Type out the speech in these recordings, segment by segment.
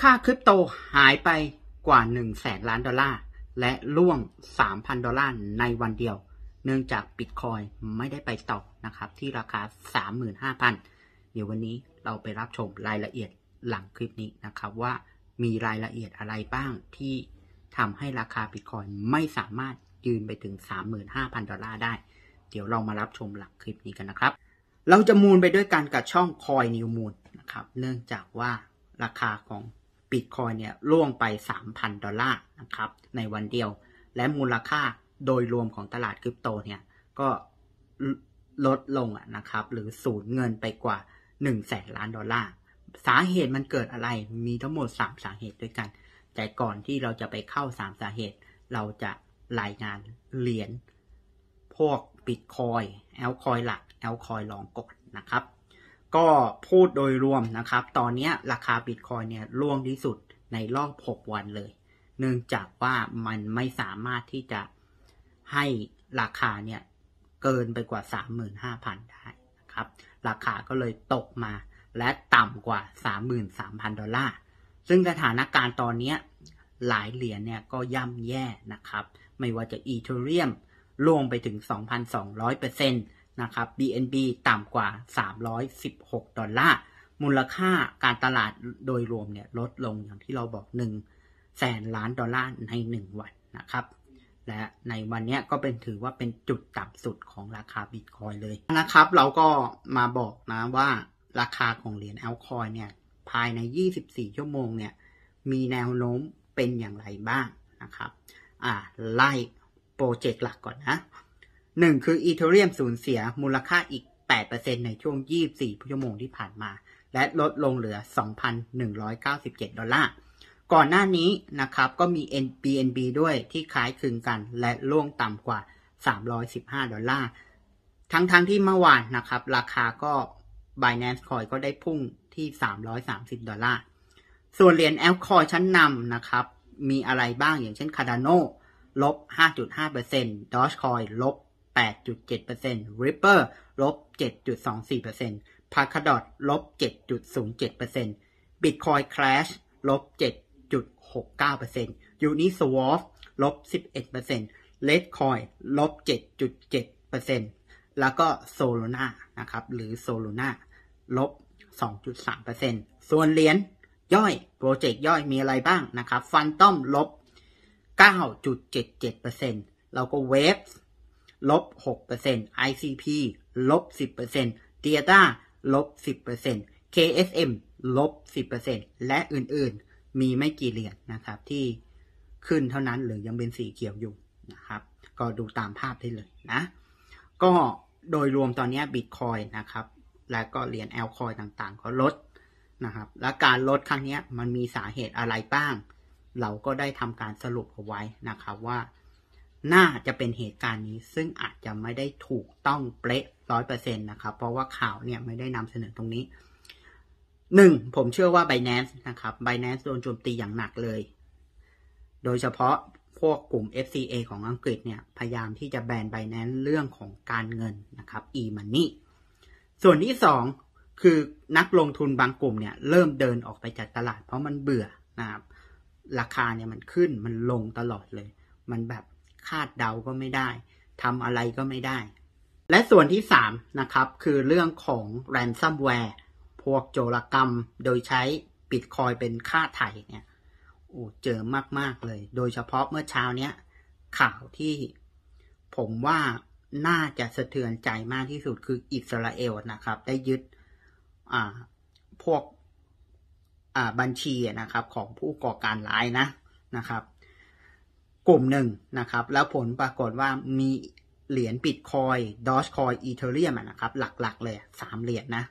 ค่าคริปโตหายไปกว่า1แสนล้านดอลลาร์และล่วง 3,000ดอลลาร์ในวันเดียว เนื่องจากบิตคอยไม่ได้ไปต่อนะครับที่ราคา35,000เดี๋ยววันนี้เราไปรับชมรายละเอียดหลังคลิปนี้นะครับว่ามีรายละเอียดอะไรบ้างที่ทำให้ราคาบิตคอยไม่สามารถยืนไปถึง 35,000ดอลลาร์ได้ เดี๋ยวเรามารับชมหลังคลิปนี้กันนะครับ เราจะมูลไปด้วยกันกับช่องคอยนิวมูลนะครับเนื่องจากว่าราคาของบิตคอยเนี่ยล่วงไป 3,000 ดอลลาร์นะครับ ในวันเดียว และมูลค่าโดยรวมของตลาดคริปโตเนี่ยก็ลดลงนะครับ หรือสูญเงินไปกว่า1แสนล้านดอลลาร์สาเหตุมันเกิดอะไรมีทั้งหมด 3 สาเหตุด้วยกัน แต่ก่อนที่เราจะไปเข้า 3 สาเหตุ เราจะรายงานเหรียญพวกบิตคอยแอลคอยหลักแอลคอยรองก่อนนะครับก็พูดโดยรวมนะครับ ตอนนี้ราคาบิตคอยเนี่ยร่วงที่สุดในรอบ6วันเลย เนื่องจากว่ามันไม่สามารถที่จะให้ราคาเนี่ย เกินไปกว่า 35,000 ได้นะครับ ราคาก็เลยตกมาและต่ำกว่า 33,000 ดอลลาร์ ซึ่งสถานการณ์ตอนนี้หลายเหรียญเนี่ย ก็ย่ำแย่นะครับ ไม่ว่าจะอีเทเรียมล่วงไปถึง 2,200%เนะครับ BNB ต่ำกว่า 316 ดอลลาร์ มูลค่าการตลาดโดยรวมเนี่ยลดลงอย่างที่เราบอก 1 แสนล้านดอลลาร์ใน 1 วันนะครับ และในวันนี้ก็เป็นถือว่าเป็นจุดต่ำสุดของราคาบิตคอยเลย นะครับ เราก็มาบอกนะว่าราคาของเหรียญแอลคอยเนี่ยภายใน 24 ชั่วโมงเนี่ยมีแนวโน้มเป็นอย่างไรบ้างนะครับอ่าไล่โปรเจกต์หลักก่อนนะหนึ่งคืออีเทเรียมสูญเสียมูลค่าอีก 8%ในช่วง 24ชั่วโมงที่ผ่านมา และลดลงเหลือ 2,197 ดอลลาร์ ก่อนหน้านี้นะครับก็มี BNB ด้วยที่คล้ายคลึงกัน และล่วงต่ำกว่า 315 ดอลลาร์ ทั้งๆทที่เมื่อวานนะครับราคาก็ Binance Coin ก็ได้พุ่งที่ 330 ดอลลาร์ ส่วนเหรียญแอลคอยชั้นนำนะครับมีอะไรบ้างอย่างเช่น Cardano ลบ5.5% Dogecoin ลบ8.7% Ripper ลบ7.24% Polkadot ลบ7.07% Bitcoin Clash ลบ 7.69% Uniswap ลบ11% Litecoin ลบ 7.7%แล้วก็ Solana นะครับ หรือ Solana ลบ 2.3%ส่วนเหรียญย่อยโปรเจกต์ย่อยมีอะไรบ้างนะครับฟันต้อมลบ 9.77%แล้วก็เวฟลบ6% ICP ลบ 10% t h e t a ลบ 10% KSM ลบ 10%และอื่นๆ มีไม่กี่เหรียญนนะครับที่ขึ้นเท่านั้นหรือยังเป็นสีเขียวอยู่นะครับ ก็ดูตามภาพได้เลยนะ ก็โดยรวมตอนนี้บิตคอยนะครับ แล้วก็เหรียญแอลคอยต่างๆ ก็ลดนะครับ และการลดครั้งนี้มันมีสาเหตุอะไรบ้าง เราก็ได้ทำการสรุปเอาไว้นะครับว่าน่าจะเป็นเหตุการณ์นี้ซึ่งอาจจะไม่ได้ถูกต้องเป๊ะร้อยเปอร์เซ็นต์นะครับ เพราะว่าข่าวเนี่ยไม่ได้นำเสนอตรงนี้ หนึ่งผมเชื่อว่า b i n a n c e นะครับ b i n a n c e โดนโจมตีอย่างหนักเลย โดยเฉพาะพวกกลุ่ม FCA ของอังกฤษเนี่ยพยายามที่จะแบนไบแนนซ์เรื่องของการเงินนะครับ e-money ส่วนที่สองคือนักลงทุนบางกลุ่มเนี่ยเริ่มเดินออกไปจากตลาด เพราะมันเบื่อนะครับราคาเนี่ยมันขึ้นมันลงตลอดเลย มันแบบคาดเดาก็ไม่ได้ทำอะไรก็ไม่ได้ และส่วนที่ 3 นะครับ คือเรื่องของ ransomware พวกโจรกรรมโดยใช้ปิดคอยเป็นค่าไถ่เนี่ยโอ้เจอมาก ๆ เลย โดยเฉพาะเมื่อเช้าเนี้ย ข่าวที่ผมว่าน่าจะสะเทือนใจมากที่สุดคืออิสราเอลนะครับ ได้ยึดพวกบัญชีนะครับของผู้ก่อการร้ายนะนะครับกลุ่มหนึ่งนะครับ แล้วผลปรากฏว่ามีเหรียญบิตคอยดอชคอยอีเทอรีเอมนะครับ หลัก ๆ เลยสามเหรียญนนะ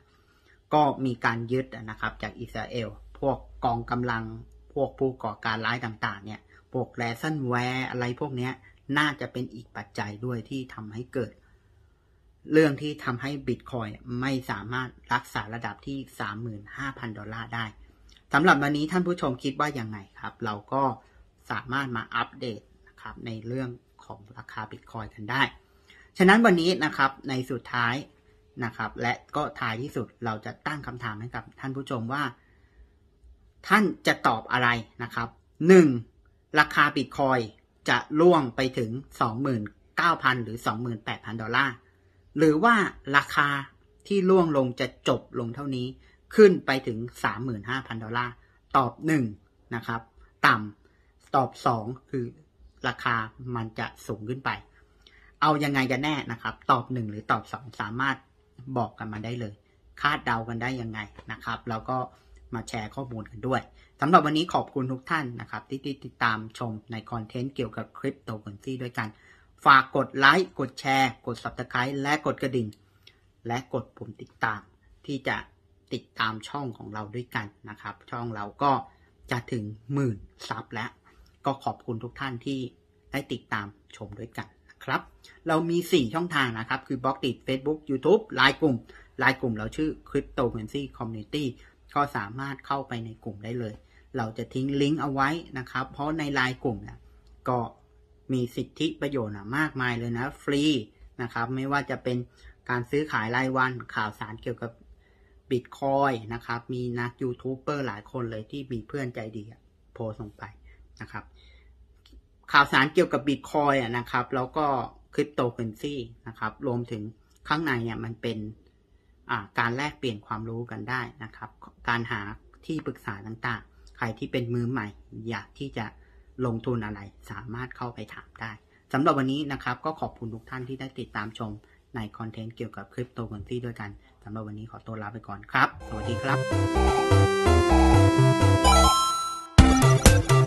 ก็มีการยึดนะครับจากอิสราเอลพวกกองกำลังพวกผู้ก่อการร้ายต่าง ๆ เนี่ยพวกแรซันแวร์อะไรพวกนี้น่าจะเป็นอีกปัจจัยด้วยที่ทำให้เกิด เรื่องที่ทำให้บิตคอยไม่สามารถรักษาระดับที่ 35,000 ดอลลาร์ได้สำหรับวันนี้ท่านผู้ชมคิดว่ายังไงครับ เราก็สามารถมาอัปเดตนะครับในเรื่องของราคาบิตคอยกันได้ ฉะนั้นวันนี้นะครับในสุดท้ายนะครับ และก็ท้ายที่สุดเราจะตั้งคำถามให้กับท่านผู้ชมว่า ท่านจะตอบอะไรนะครับหนึ่งราคาบิตคอยจะล่วงไปถึง 29,000หรือ 28,000ดอลลาร์หรือว่าราคาที่ล่วงลงจะจบลงเท่านี้ขึ้นไปถึง 35,000ดอลลาร์ตอบ1นะครับต่ำตอบสองคือราคามันจะสูงขึ้นไป เอายังไงกันแน่นะครับ ตอบหนึ่งหรือตอบสองสามารถบอกกันมาได้เลย คาดเดากันได้ยังไงนะครับ แล้วก็มาแชร์ข้อมูลกันด้วย สำหรับวันนี้ขอบคุณทุกท่านนะครับ ที่ติดตามชมในคอนเทนต์เกี่ยวกับคริปโตเคอเรนซีด้วยกัน ฝากกดไลค์กดแชร์กด Subscribe และกดกระดิ่ง และกดปุ่มติดตามที่จะติดตามช่องของเราด้วยกันนะครับ ช่องเราก็จะถึงหมื่นซับแล้วก็ขอบคุณทุกท่านที่ได้ติดตามชมด้วยกันนะครับ เรามี 4 ช่องทางนะครับ คือบล็อกติด Facebook YouTube ไลน์กลุ่มไลน์กลุ่มเราชื่อ Crypto c u r r e n c y Community ก็สามารถเข้าไปในกลุ่มได้เลย เราจะทิ้งลิงก์เอาไว้นะครับ เพราะในไลน์กลุ่มเนี่ยก็มีสิทธิประโยชน์มากมายเลยนะฟรีนะครับ ไม่ว่าจะเป็นการซื้อขายรายวันข่าวสารเกี่ยวกับบิตคอยนะครับ มีนักยูทูบเบอร์หลายคนเลยที่มีเพื่อนใจดีโพสลงไปนะครับข่าวสารเกี่ยวกับบิตคอยนะครับแล้วก็คริปโตเคอเรนซีนะครับรวมถึงข้างในเนี่ยมันเป็นการแลกเปลี่ยนความรู้กันได้นะครับ การหาที่ปรึกษาต่างๆ ใครที่เป็นมือใหม่ อยากที่จะลงทุนอะไรสามารถเข้าไปถามได้สำหรับวันนี้นะครับก็ขอบคุณทุกท่านที่ได้ติดตามชมในคอนเทนต์เกี่ยวกับคริปโตเคอเรนซีด้วยกันสำหรับวันนี้ขอตัวลาไปก่อนครับ สวัสดีครับ